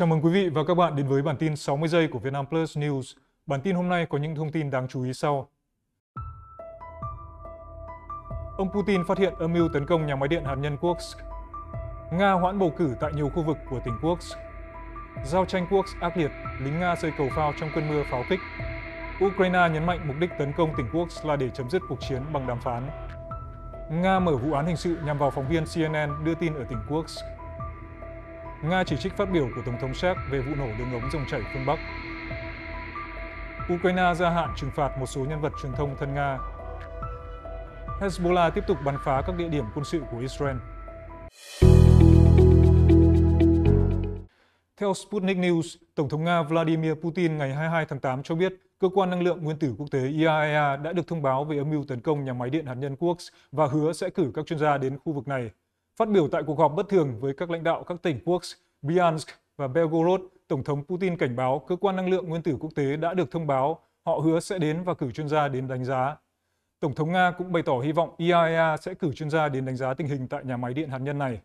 Chào mừng quý vị và các bạn đến với bản tin 60 giây của Vietnam Plus News. Bản tin hôm nay có những thông tin đáng chú ý sau. Ông Putin phát hiện âm mưu tấn công nhà máy điện hạt nhân Kursk. Nga hoãn bầu cử tại nhiều khu vực của tỉnh Kursk. Giao tranh Kursk ác liệt, lính Nga rơi cầu phao trong cơn mưa pháo kích. Ukraine nhấn mạnh mục đích tấn công tỉnh Kursk là để chấm dứt cuộc chiến bằng đàm phán. Nga mở vụ án hình sự nhằm vào phóng viên CNN đưa tin ở tỉnh Kursk. Nga chỉ trích phát biểu của Tổng thống Séc về vụ nổ đường ống dòng chảy phương Bắc. Ukraine gia hạn trừng phạt một số nhân vật truyền thông thân Nga. Hezbollah tiếp tục bắn phá các địa điểm quân sự của Israel. Theo Sputnik News, Tổng thống Nga Vladimir Putin ngày 22 tháng 8 cho biết Cơ quan Năng lượng Nguyên tử Quốc tế IAEA e đã được thông báo về âm mưu tấn công nhà máy điện hạt nhân Kursk và hứa sẽ cử các chuyên gia đến khu vực này Phát biểu tại cuộc họp bất thường với các lãnh đạo các tỉnh Kursk, Bryansk và Belgorod, Tổng thống Putin cảnh báo cơ quan năng lượng nguyên tử quốc tế đã được thông báo họ hứa sẽ đến và cử chuyên gia đến đánh giá. Tổng thống Nga cũng bày tỏ hy vọng IAEA e sẽ cử chuyên gia đến đánh giá tình hình tại nhà máy điện hạt nhân này.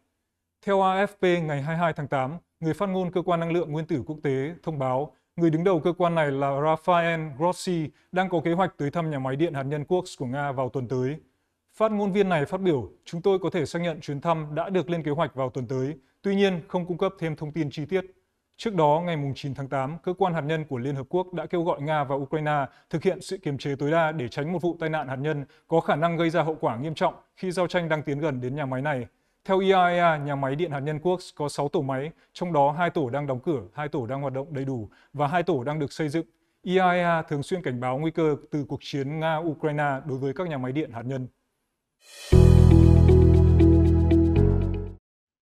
Theo AFP ngày 22 tháng 8, người phát ngôn cơ quan năng lượng nguyên tử quốc tế thông báo người đứng đầu cơ quan này là Rafael Grossi đang có kế hoạch tới thăm nhà máy điện hạt nhân Kursk của Nga vào tuần tới. Phát ngôn viên này phát biểu, chúng tôi có thể xác nhận chuyến thăm đã được lên kế hoạch vào tuần tới, tuy nhiên không cung cấp thêm thông tin chi tiết. Trước đó, ngày 9 tháng 8, cơ quan hạt nhân của Liên Hợp Quốc đã kêu gọi Nga và Ukraine thực hiện sự kiềm chế tối đa để tránh một vụ tai nạn hạt nhân có khả năng gây ra hậu quả nghiêm trọng khi giao tranh đang tiến gần đến nhà máy này. Theo IAEA, e nhà máy điện hạt nhân Quốc có 6 tổ máy, trong đó 2 tổ đang đóng cửa, 2 tổ đang hoạt động đầy đủ và 2 tổ đang được xây dựng. IAEA e thường xuyên cảnh báo nguy cơ từ cuộc chiến Nga-Ukraine đối với các nhà máy điện hạt nhân.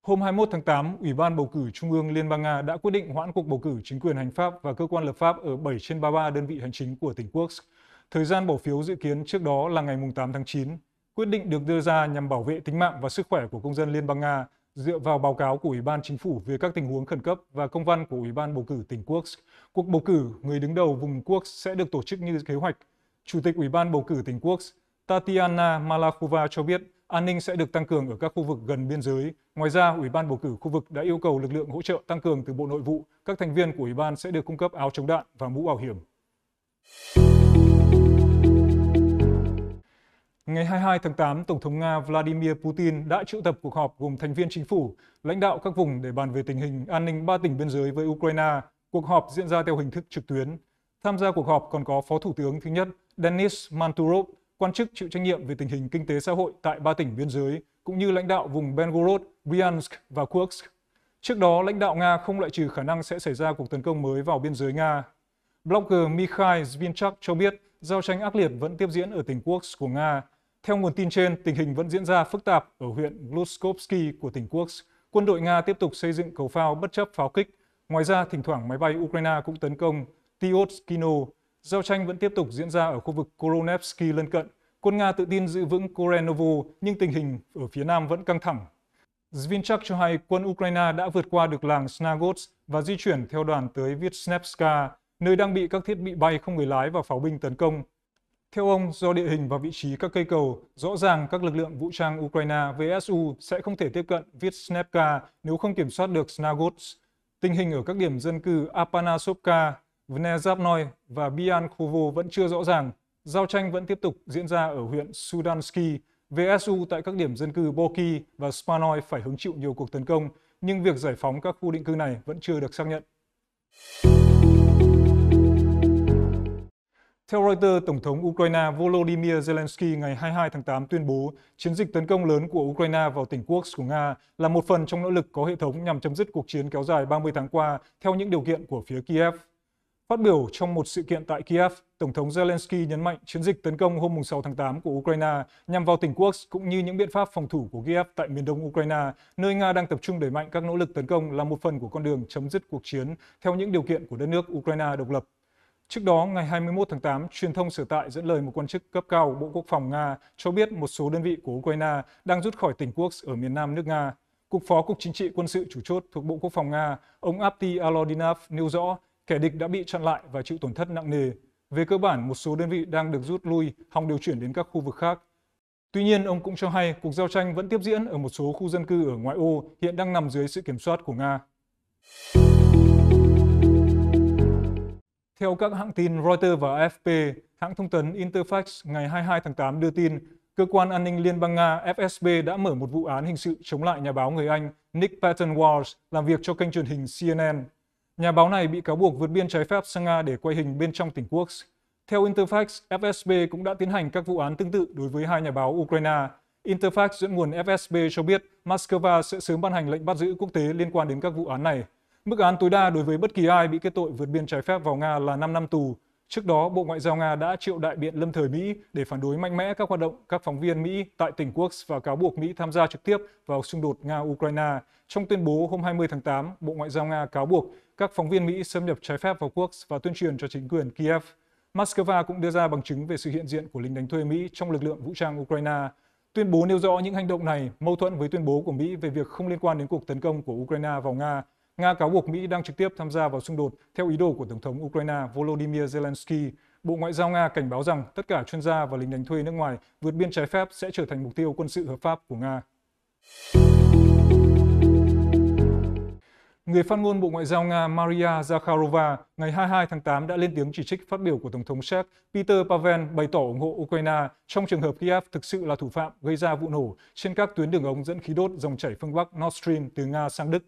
Hôm 21 tháng 8, Ủy ban Bầu cử Trung ương Liên bang Nga đã quyết định hoãn cuộc bầu cử chính quyền hành pháp và cơ quan lập pháp ở 7 trên 33 đơn vị hành chính của tỉnh Kursk. Thời gian bỏ phiếu dự kiến trước đó là ngày 8 tháng 9. Quyết định được đưa ra nhằm bảo vệ tính mạng và sức khỏe của công dân Liên bang Nga dựa vào báo cáo của Ủy ban Chính phủ về các tình huống khẩn cấp và công văn của Ủy ban Bầu cử tỉnh Kursk. Cuộc bầu cử người đứng đầu vùng Kursk sẽ được tổ chức như kế hoạch. Chủ tịch Ủy ban Bầu cử tỉnh Kursk Tatiana Malakhova cho biết an ninh sẽ được tăng cường ở các khu vực gần biên giới. Ngoài ra, Ủy ban bầu cử khu vực đã yêu cầu lực lượng hỗ trợ tăng cường từ Bộ Nội vụ. Các thành viên của Ủy ban sẽ được cung cấp áo chống đạn và mũ bảo hiểm. Ngày 22 tháng 8, Tổng thống Nga Vladimir Putin đã triệu tập cuộc họp gồm thành viên chính phủ, lãnh đạo các vùng để bàn về tình hình an ninh ba tỉnh biên giới với Ukraine. Cuộc họp diễn ra theo hình thức trực tuyến. Tham gia cuộc họp còn có Phó Thủ tướng thứ nhất Denis Manturov, quan chức chịu trách nhiệm về tình hình kinh tế xã hội tại ba tỉnh biên giới cũng như lãnh đạo vùng Belgorod, Bryansk và Kursk. Trước đó, lãnh đạo Nga không loại trừ khả năng sẽ xảy ra cuộc tấn công mới vào biên giới Nga. Blogger Mikhail Zvinchak cho biết giao tranh ác liệt vẫn tiếp diễn ở tỉnh Kursk của Nga. Theo nguồn tin trên, tình hình vẫn diễn ra phức tạp ở huyện Gluskovsky của tỉnh Kursk. Quân đội Nga tiếp tục xây dựng cầu phao bất chấp pháo kích. Ngoài ra, thỉnh thoảng máy bay Ukraine cũng tấn công Tiotskino. Giao tranh vẫn tiếp tục diễn ra ở khu vực Koronevsky lân cận. Quân Nga tự tin giữ vững Korenovo, nhưng tình hình ở phía nam vẫn căng thẳng. Zvinchak cho hay quân Ukraine đã vượt qua được làng Snagots và di chuyển theo đoàn tới Vitsnevska, nơi đang bị các thiết bị bay không người lái và pháo binh tấn công. Theo ông, do địa hình và vị trí các cây cầu, rõ ràng các lực lượng vũ trang Ukraine VSU sẽ không thể tiếp cận Vitsnevka nếu không kiểm soát được Snagots. Tình hình ở các điểm dân cư Apanasovka, Vnezapnoy và Biankovo vẫn chưa rõ ràng. Giao tranh vẫn tiếp tục diễn ra ở huyện Sudansky. VSU tại các điểm dân cư Boki và Spanoy phải hứng chịu nhiều cuộc tấn công, nhưng việc giải phóng các khu định cư này vẫn chưa được xác nhận. Theo Reuters, Tổng thống Ukraine Volodymyr Zelensky ngày 22 tháng 8 tuyên bố chiến dịch tấn công lớn của Ukraine vào tỉnh Kursk của Nga là một phần trong nỗ lực có hệ thống nhằm chấm dứt cuộc chiến kéo dài 30 tháng qua theo những điều kiện của phía Kiev. Phát biểu trong một sự kiện tại Kiev, Tổng thống Zelensky nhấn mạnh chiến dịch tấn công hôm 6 tháng 8 của Ukraine nhằm vào tỉnh Kursk cũng như những biện pháp phòng thủ của Kiev tại miền đông Ukraine, nơi Nga đang tập trung đẩy mạnh các nỗ lực tấn công là một phần của con đường chấm dứt cuộc chiến theo những điều kiện của đất nước Ukraine độc lập. Trước đó, ngày 21 tháng 8, truyền thông sở tại dẫn lời một quan chức cấp cao Bộ Quốc phòng Nga cho biết một số đơn vị của Ukraine đang rút khỏi tỉnh Kursk ở miền nam nước Nga. Cục Phó Cục Chính trị Quân sự chủ chốt thuộc Bộ Quốc phòng Nga, ông Apti Alodinov nêu rõ kẻ địch đã bị chặn lại và chịu tổn thất nặng nề. Về cơ bản, một số đơn vị đang được rút lui hòng điều chuyển đến các khu vực khác. Tuy nhiên, ông cũng cho hay cuộc giao tranh vẫn tiếp diễn ở một số khu dân cư ở ngoại ô hiện đang nằm dưới sự kiểm soát của Nga. Theo các hãng tin Reuters và AFP, hãng thông tấn Interfax ngày 22 tháng 8 đưa tin, cơ quan an ninh Liên bang Nga FSB đã mở một vụ án hình sự chống lại nhà báo người Anh Nick Patton Walsh làm việc cho kênh truyền hình CNN. Nhà báo này bị cáo buộc vượt biên trái phép sang Nga để quay hình bên trong tỉnh Kursk. Theo Interfax, FSB cũng đã tiến hành các vụ án tương tự đối với hai nhà báo Ukraine. Interfax dẫn nguồn FSB cho biết Moscow sẽ sớm ban hành lệnh bắt giữ quốc tế liên quan đến các vụ án này. Mức án tối đa đối với bất kỳ ai bị kết tội vượt biên trái phép vào Nga là 5 năm tù, Trước đó, Bộ Ngoại giao Nga đã triệu đại biện lâm thời Mỹ để phản đối mạnh mẽ các hoạt động các phóng viên Mỹ tại tỉnh Kursk và cáo buộc Mỹ tham gia trực tiếp vào xung đột Nga-Ukraine. Trong tuyên bố hôm 20 tháng 8, Bộ Ngoại giao Nga cáo buộc các phóng viên Mỹ xâm nhập trái phép vào Kursk và tuyên truyền cho chính quyền Kiev. Moscow cũng đưa ra bằng chứng về sự hiện diện của lính đánh thuê Mỹ trong lực lượng vũ trang Ukraine. Tuyên bố nêu rõ những hành động này mâu thuẫn với tuyên bố của Mỹ về việc không liên quan đến cuộc tấn công của Ukraine vào Nga Nga cáo buộc Mỹ đang trực tiếp tham gia vào xung đột theo ý đồ của Tổng thống Ukraine Volodymyr Zelensky. Bộ Ngoại giao Nga cảnh báo rằng tất cả chuyên gia và lính đánh thuê nước ngoài vượt biên trái phép sẽ trở thành mục tiêu quân sự hợp pháp của Nga. Người phát ngôn Bộ Ngoại giao Nga Maria Zakharova ngày 22 tháng 8 đã lên tiếng chỉ trích phát biểu của Tổng thống Séc Peter Pavel bày tỏ ủng hộ Ukraine trong trường hợp Kiev thực sự là thủ phạm gây ra vụ nổ trên các tuyến đường ống dẫn khí đốt dòng chảy phương Bắc Nord Stream từ Nga sang Đức.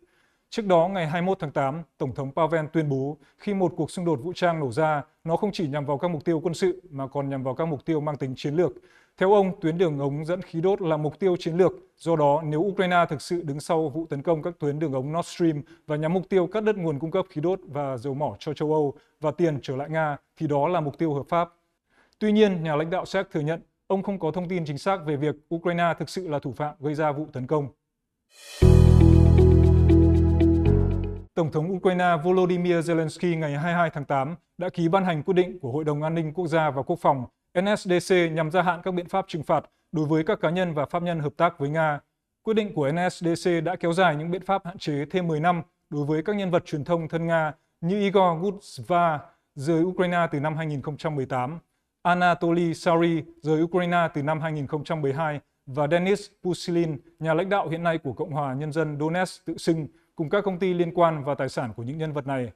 Trước đó, ngày 21 tháng 8, Tổng thống Pavel tuyên bố khi một cuộc xung đột vũ trang nổ ra, nó không chỉ nhằm vào các mục tiêu quân sự mà còn nhằm vào các mục tiêu mang tính chiến lược. Theo ông, tuyến đường ống dẫn khí đốt là mục tiêu chiến lược, do đó nếu Ukraine thực sự đứng sau vụ tấn công các tuyến đường ống Nord Stream và nhắm mục tiêu cắt đứt nguồn cung cấp khí đốt và dầu mỏ cho châu Âu và tiền trở lại Nga, thì đó là mục tiêu hợp pháp. Tuy nhiên, nhà lãnh đạo Séc thừa nhận ông không có thông tin chính xác về việc Ukraine thực sự là thủ phạm gây ra vụ tấn công. Tổng thống Ukraine Volodymyr Zelensky ngày 22 tháng 8 đã ký ban hành quyết định của Hội đồng An ninh Quốc gia và Quốc phòng NSDC nhằm gia hạn các biện pháp trừng phạt đối với các cá nhân và pháp nhân hợp tác với Nga. Quyết định của NSDC đã kéo dài những biện pháp hạn chế thêm 10 năm đối với các nhân vật truyền thông thân Nga như Igor Gutsva rời Ukraine từ năm 2018, Anatoly Sari rời Ukraine từ năm 2012 và Denis Pusilin, nhà lãnh đạo hiện nay của Cộng hòa Nhân dân Donetsk tự xưng, cùng các công ty liên quan và tài sản của những nhân vật này.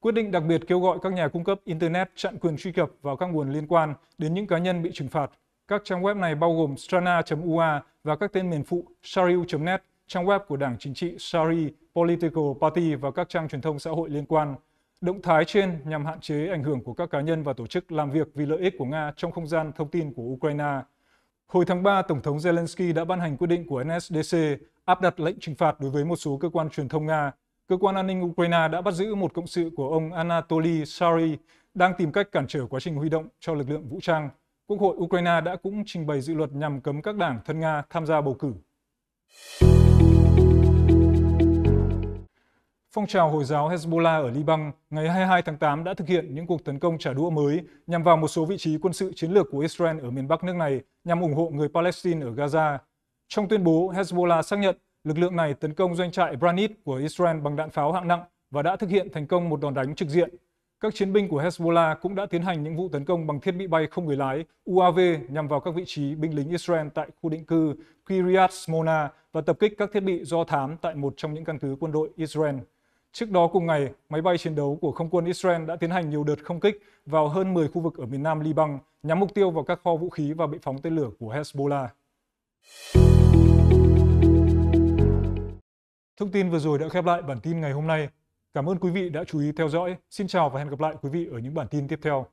Quyết định đặc biệt kêu gọi các nhà cung cấp Internet chặn quyền truy cập vào các nguồn liên quan đến những cá nhân bị trừng phạt. Các trang web này bao gồm strana.ua và các tên miền phụ shariu.net, trang web của đảng chính trị Shari Political Party và các trang truyền thông xã hội liên quan. Động thái trên nhằm hạn chế ảnh hưởng của các cá nhân và tổ chức làm việc vì lợi ích của Nga trong không gian thông tin của Ukraine. Hồi tháng 3, Tổng thống Zelensky đã ban hành quyết định của NSDC áp đặt lệnh trừng phạt đối với một số cơ quan truyền thông Nga. Cơ quan an ninh Ukraine đã bắt giữ một cộng sự của ông Anatoly Sari đang tìm cách cản trở quá trình huy động cho lực lượng vũ trang. Quốc hội Ukraine đã cũng trình bày dự luật nhằm cấm các đảng thân Nga tham gia bầu cử phong trào Hồi giáo Hezbollah ở Liban ngày 22 tháng 8 đã thực hiện những cuộc tấn công trả đũa mới nhằm vào một số vị trí quân sự chiến lược của Israel ở miền Bắc nước này nhằm ủng hộ người Palestine ở Gaza. Trong tuyên bố, Hezbollah xác nhận lực lượng này tấn công doanh trại Branit của Israel bằng đạn pháo hạng nặng và đã thực hiện thành công một đòn đánh trực diện. Các chiến binh của Hezbollah cũng đã tiến hành những vụ tấn công bằng thiết bị bay không người lái UAV nhằm vào các vị trí binh lính Israel tại khu định cư Kiryat Smona và tập kích các thiết bị do thám tại một trong những căn cứ quân đội Israel. Trước đó cùng ngày, máy bay chiến đấu của không quân Israel đã tiến hành nhiều đợt không kích vào hơn 10 khu vực ở miền nam Liban nhắm mục tiêu vào các kho vũ khí và bị phóng tên lửa của Hezbollah. Thông tin vừa rồi đã khép lại bản tin ngày hôm nay. Cảm ơn quý vị đã chú ý theo dõi. Xin chào và hẹn gặp lại quý vị ở những bản tin tiếp theo.